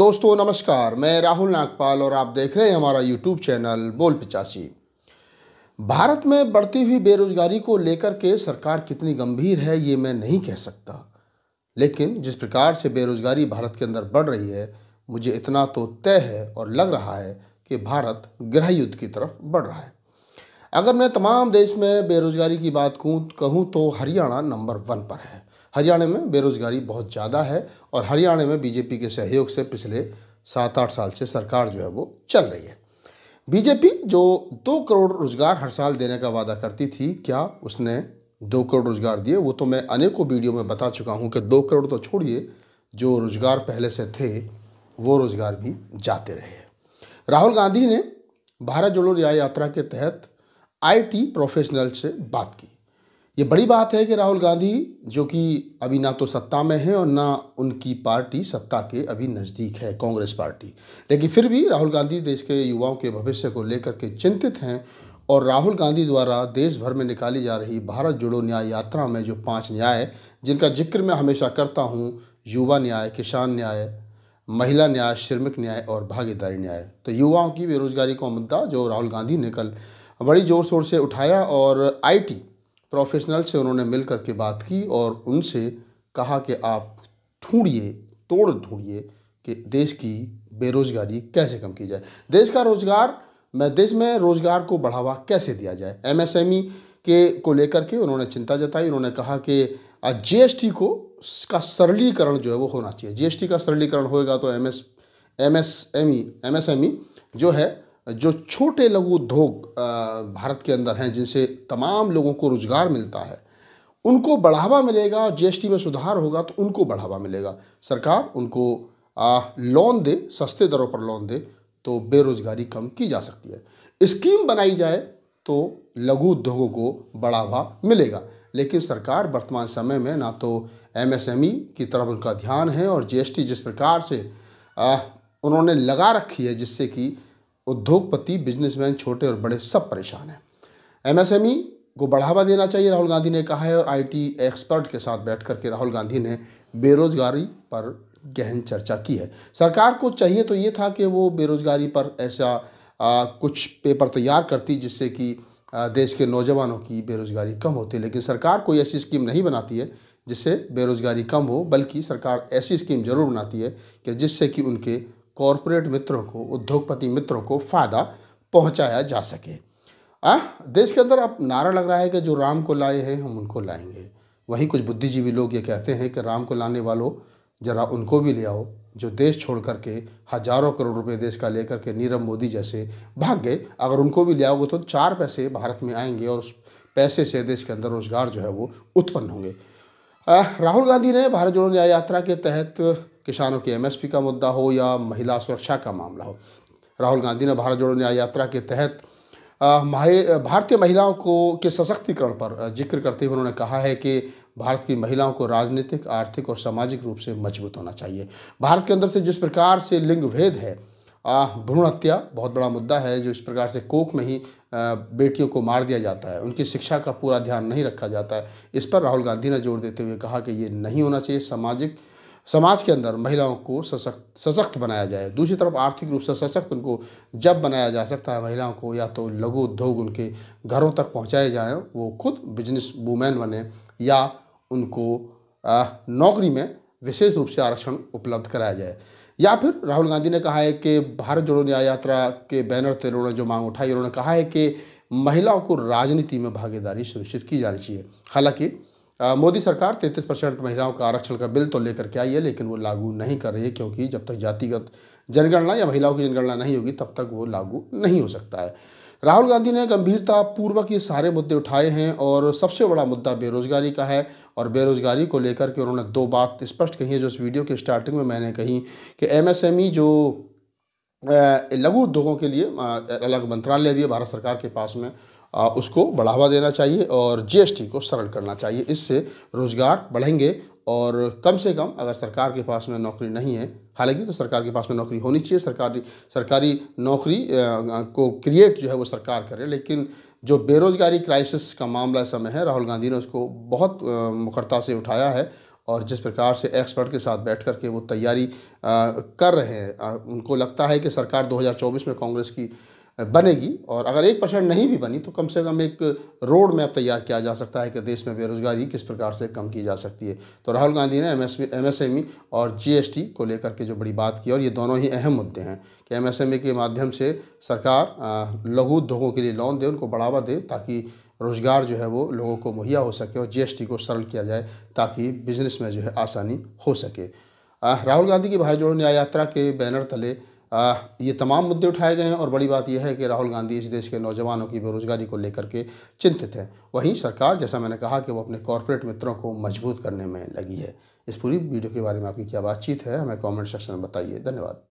दोस्तों नमस्कार मैं राहुल नागपाल और आप देख रहे हैं हमारा यूट्यूब चैनल बोल पिचासी भारत में बढ़ती हुई बेरोजगारी को लेकर के सरकार कितनी गंभीर है ये मैं नहीं कह सकता लेकिन जिस प्रकार से बेरोजगारी भारत के अंदर बढ़ रही है मुझे इतना तो तय है और लग रहा है कि भारत गृह युद्ध की तरफ बढ़ रहा है अगर मैं तमाम देश में बेरोजगारी की बात कहूँ तो हरियाणा नंबर वन पर है हरियाणा में बेरोजगारी बहुत ज़्यादा है और हरियाणा में बीजेपी के सहयोग से पिछले सात आठ साल से सरकार जो है वो चल रही है बीजेपी जो दो करोड़ रोजगार हर साल देने का वादा करती थी क्या उसने दो करोड़ रोजगार दिए वो तो मैं अनेकों वीडियो में बता चुका हूँ कि दो करोड़ तो छोड़िए जो रोजगार पहले से थे वो रोजगार भी जाते रहे राहुल गांधी ने भारत जोड़ो न्याय यात्रा के तहत आईटी प्रोफेशनल से बात की ये बड़ी बात है कि राहुल गांधी जो कि अभी ना तो सत्ता में हैं और ना उनकी पार्टी सत्ता के अभी नज़दीक है कांग्रेस पार्टी लेकिन फिर भी राहुल गांधी देश के युवाओं के भविष्य को लेकर के चिंतित हैं और राहुल गांधी द्वारा देश भर में निकाली जा रही भारत जोड़ो न्याय यात्रा में जो पाँच न्याय जिनका जिक्र मैं हमेशा करता हूँ युवा न्याय किसान न्याय महिला न्याय श्रमिक न्याय और भागीदारी न्याय तो युवाओं की बेरोजगारी का मुद्दा जो राहुल गांधी ने कल बड़ी ज़ोर शोर से उठाया और आईटी प्रोफेशनल से उन्होंने मिल कर के बात की और उनसे कहा कि आप ढूंढिए तोड़ ढूंढिए कि देश की बेरोज़गारी कैसे कम की जाए देश का रोज़गार में देश में रोज़गार को बढ़ावा कैसे दिया जाए एमएसएमई e के को लेकर के उन्होंने चिंता जताई उन्होंने कहा कि जीएसटी को का सरलीकरण जो है वो होना चाहिए जीएसटी का सरलीकरण होएगा तो M S M S M E M S M E जो है जो छोटे लघु उद्योग भारत के अंदर हैं जिनसे तमाम लोगों को रोज़गार मिलता है उनको बढ़ावा मिलेगा जीएसटी में सुधार होगा तो उनको बढ़ावा मिलेगा सरकार उनको लोन दे सस्ते दरों पर लोन दे तो बेरोज़गारी कम की जा सकती है स्कीम बनाई जाए तो लघु उद्योगों को बढ़ावा मिलेगा लेकिन सरकार वर्तमान समय में ना तो एमएसएमई e की तरफ उनका ध्यान है और जीएसटी जिस प्रकार से आ, उन्होंने लगा रखी है जिससे कि उद्योगपति बिजनेसमैन छोटे और बड़े सब परेशान हैं एमएसएमई को बढ़ावा देना चाहिए राहुल गांधी ने कहा है और आईटी एक्सपर्ट के साथ बैठ करके राहुल गांधी ने बेरोजगारी पर गहन चर्चा की है सरकार को चाहिए तो ये था कि वो बेरोजगारी पर ऐसा आ, कुछ पेपर तैयार करती जिससे कि देश के नौजवानों की बेरोजगारी कम होती लेकिन सरकार कोई ऐसी स्कीम नहीं बनाती है जिससे बेरोजगारी कम हो बल्कि सरकार ऐसी स्कीम जरूर बनाती है कि जिससे कि उनके कॉरपोरेट मित्रों को उद्योगपति मित्रों को फ़ायदा पहुंचाया जा सके आ, देश के अंदर अब नारा लग रहा है कि जो राम को लाए हैं हम उनको लाएंगे वहीं कुछ बुद्धिजीवी लोग ये कहते हैं कि राम को लाने वालों जरा उनको भी ले आओ जो देश छोड़ कर के हज़ारों करोड़ रुपए देश का लेकर के नीरव मोदी जैसे भाग गए अगर उनको भी ले आओगे तो चार पैसे भारत में आएंगे और उस पैसे से देश के अंदर रोज़गार जो है वो उत्पन्न होंगे राहुल गांधी ने भारत जोड़ो न्याय यात्रा के तहत किसानों के एमएसपी का मुद्दा हो या महिला सुरक्षा का मामला हो राहुल गांधी ने भारत जोड़ो न्याय यात्रा के तहत भारतीय महिलाओं को के सशक्तिकरण पर जिक्र करते हुए उन्होंने कहा है कि भारत की महिलाओं को राजनीतिक आर्थिक और सामाजिक रूप से मजबूत होना चाहिए भारत के अंदर से जिस प्रकार से लिंग भेद है भ्रूण हत्या बहुत बड़ा मुद्दा है जो इस प्रकार से कोक में ही बेटियों को मार दिया जाता है उनकी शिक्षा का पूरा ध्यान नहीं रखा जाता है इस पर राहुल गांधी ने जोर देते हुए कहा कि ये नहीं होना चाहिए सामाजिक समाज के अंदर महिलाओं को सशक्त सशक्त बनाया जाए दूसरी तरफ आर्थिक रूप से सशक्त उनको जब बनाया जा सकता है महिलाओं को या तो लघु उद्योग उनके घरों तक पहुँचाए जाए वो खुद बिजनेस वूमेन बने या उनको नौकरी में विशेष रूप से आरक्षण उपलब्ध कराया जाए या फिर राहुल गांधी ने कहा है कि भारत जोड़ो न्याय यात्रा के बैनर पर उन्होंने जो मांग उठाई उन्होंने कहा है कि महिलाओं को राजनीति में भागीदारी सुनिश्चित की जानी चाहिए हालांकि मोदी सरकार तैंतीस परसेंट महिलाओं का आरक्षण का बिल तो लेकर के आई है लेकिन वो लागू नहीं कर रही है क्योंकि जब तक जातिगत जनगणना या महिलाओं की जनगणना नहीं होगी तब तक वो लागू नहीं हो सकता है राहुल गांधी ने गंभीरता पूर्वक ये सारे मुद्दे उठाए हैं और सबसे बड़ा मुद्दा बेरोजगारी का है और बेरोजगारी को लेकर के उन्होंने दो बात स्पष्ट कही है जो इस वीडियो के स्टार्टिंग में मैंने कही कि एमएसएमई जो लघु उद्योगों के लिए अलग मंत्रालय भी है भारत सरकार के पास में उसको बढ़ावा देना चाहिए और जीएसटी को सरल करना चाहिए इससे रोज़गार बढ़ेंगे और कम से कम अगर सरकार के पास में नौकरी नहीं है हालांकि तो सरकार के पास में नौकरी होनी चाहिए सरकारी सरकारी नौकरी को क्रिएट जो है वो सरकार करे लेकिन जो बेरोज़गारी क्राइसिस का मामला समय है राहुल गांधी ने उसको बहुत मुखरता से उठाया है और जिस प्रकार से एक्सपर्ट के साथ बैठ कर के वो तैयारी कर रहे हैं उनको लगता है कि सरकार 2024 में कांग्रेस की बनेगी और अगर एक परसेंट नहीं भी बनी तो कम से कम एक रोड मैप तैयार किया जा सकता है कि देश में बेरोजगारी किस प्रकार से कम की जा सकती है तो राहुल गांधी ने एम एस एमएसएमई और जीएसटी को लेकर के जो बड़ी बात की और ये दोनों ही अहम मुद्दे हैं कि एम ई के माध्यम से सरकार लघु उद्योगों के लिए लोन दे उनको बढ़ावा दे ताकि रोज़गार जो है वो लोगों को मुहैया हो सके और जी को सरल किया जाए ताकि बिजनेस में जो है आसानी हो सके राहुल गांधी की भारत जोड़ो न्याय यात्रा के बैनर तले ये तमाम मुद्दे उठाए गए हैं और बड़ी बात यह है कि राहुल गांधी इस देश के नौजवानों की बेरोज़गारी को लेकर के चिंतित हैं वहीं सरकार जैसा मैंने कहा कि वो अपने कॉरपोरेट मित्रों को मजबूत करने में लगी है इस पूरी वीडियो के बारे में आपकी क्या बातचीत है हमें कॉमेंट सेक्शन में बताइए धन्यवाद